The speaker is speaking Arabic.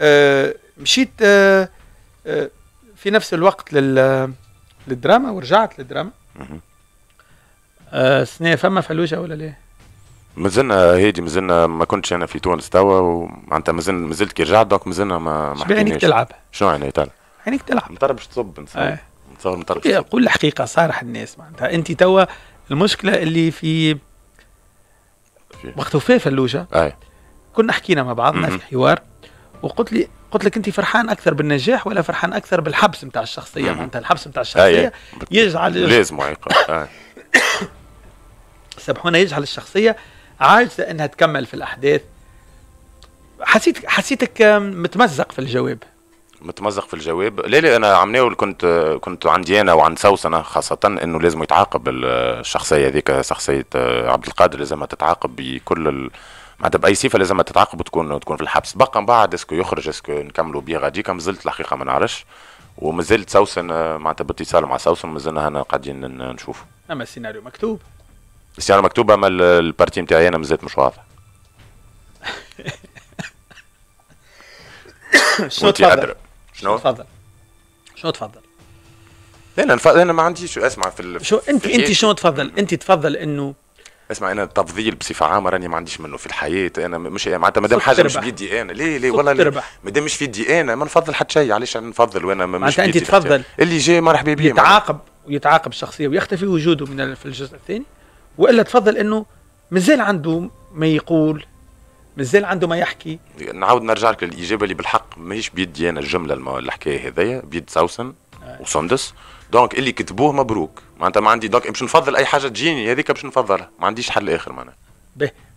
آه، مشيت آه، آه، في نفس الوقت لل للدراما ورجعت للدراما سنة فما فلوجة ولا ليه؟ مازلنا هادي مازلنا ما كنتش انا في تونس توا ومعناتها مازلنا مازلت كي رجعت دوك مازلنا ما ما عينيك تلعب؟ شنو عينيك تلعب؟ عينيك تلعب مطر باش تصب نتصور نتصور مطرب قول الحقيقة صارح الناس معناتها انت توا المشكلة اللي في وقت وفاة فلوجة كنا حكينا مع بعضنا في حوار وقلت لي قلت لك انت فرحان اكثر بالنجاح ولا فرحان اكثر بالحبس نتاع الشخصيه معناتها الحبس نتاع الشخصيه يجعل لازم عقاب يجعل الشخصيه عاجزه انها تكمل في الاحداث حسيت حسيتك متمزق في الجواب متمزق في الجواب لا لا انا عم ناول كنت كنت عندي انا وعند سوسنه خاصه انه لازم يتعاقب الشخصيه هذيك شخصيه آه، عبد القادر لازم تتعاقب بكل معناتها باي صفه لازم تتعاقب وتكون تكون في الحبس بقى من بعد اسكو يخرج اسكو نكملوا بيه كم مازلت الحقيقه ما نعرفش ومازلت سوسن آه، معناتها باتصال مع سوسن مازلنا هنا قاعدين نشوفوا اما السيناريو مكتوب السيناريو مكتوب اما البارتي نتاعي انا مازلت مش واضح شنو تفضل شنو تفضل شنو تفضل انا انا ما عنديش اسمع في شو انت انت شنو تفضل انت تفضل انه اسمع انا التفضيل بصفه عامه راني ما عنديش منه في الحياه انا مش معناتها مادام حاجه مش بيدي انا ليه ليه والله مادام مش في يدي انا ما نفضل حتى شيء علاش نفضل وانا ما مش انت تفضل اللي جاي مرحبا بيه يتعاقب ويتعاقب الشخصيه ويختفي وجوده من في الجزء الثاني والا تفضل انه مازال عنده ما يقول مازال عنده ما يحكي نعاود نرجع لك الاجابه اللي بالحق ماهيش بيدي انا الجمله الحكايه هذيا بيد ساوسن وسندس دونك اللي كتبوه مبروك معناتها ما عندي دونك باش نفضل اي حاجه تجيني هذيك باش نفضلها ما عنديش حل اخر معناها